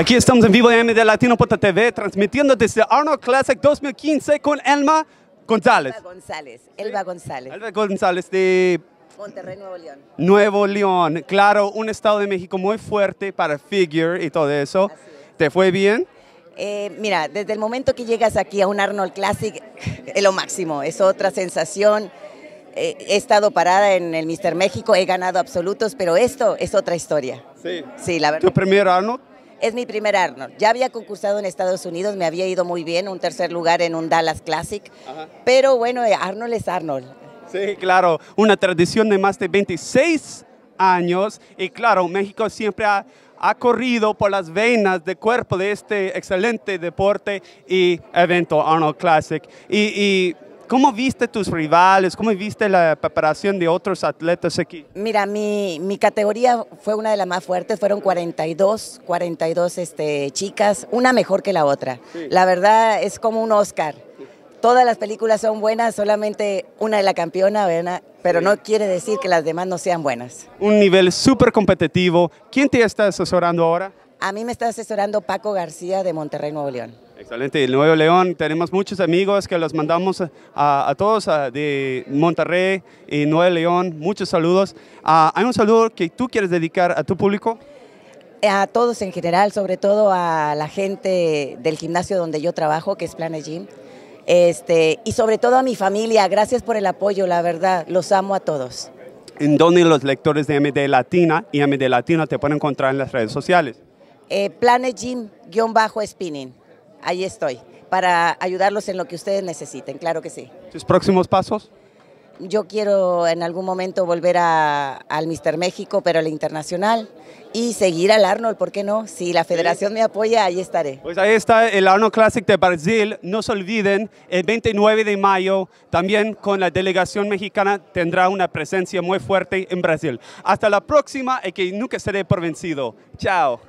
Aquí estamos en vivo en de Latino.tv, transmitiendo desde Arnold Classic 2015 con Elma González. Elma González, Elba González. Elba González de... Monterrey, Nuevo León. Nuevo León, claro, un estado de México muy fuerte para figure y todo eso. ¿Te fue bien? Eh, mira, desde el momento que llegas aquí a un Arnold Classic, es lo máximo, es otra sensación eh, he estado parada en el Mister México, he ganado absolutos, pero esto es otra historia. Sí. Sí, la verdad. ¿Tu primer Arnold? Es mi primer Arnold. Ya había concursado en Estados Unidos, me había ido muy bien, un tercer lugar en un Dallas Classic. Pero bueno, eh, Arnold es Arnold. Sí, claro, una tradición de más de 26 años. Y claro, México siempre ha, corrido por las venas de cuerpo de este excelente deporte y evento Arnold Classic. y ¿Cómo viste tus rivales? ¿Cómo viste la preparación de otros atletas aquí? Mira, mi, mi categoría fue una de las más fuertes, fueron 42, 42 este, chicas, una mejor que la otra. La verdad es como un Oscar. Todas las películas son buenas, solamente una de la campeona, pero no quiere decir que las demás no sean buenas. Un nivel súper competitivo. ¿Quién te está asesorando ahora? A mí me está asesorando Paco García de Monterrey, Nuevo León. Excelente. Nuevo León, tenemos muchos amigos que los mandamos a, todos de Monterrey y Nuevo León. Muchos saludos. Ah, ¿Hay un saludo que tú quieres dedicar a tu público? A todos en general, sobre todo a la gente del gimnasio donde yo trabajo, que es Planet Gym. Este, y sobre todo a mi familia, gracias por el apoyo, la verdad, los amo a todos. ¿En dónde los lectores de MD Latina y MD Latina te pueden encontrar en las redes sociales? Eh, Planet Gym-Spinning ahí estoy, para ayudarlos en lo que ustedes necesiten, claro que sí. ¿Sus próximos pasos? Yo quiero en algún momento volver a, al Mister México, pero al internacional, y seguir al Arnold, ¿por qué no? Si la federación me apoya, ahí estaré. Pues ahí está el Arnold Classic de Brasil. No se olviden, el 29 de mayo, también con la delegación mexicana, tendrá una presencia muy fuerte en Brasil. Hasta la próxima y que nunca seré por vencido. Chao.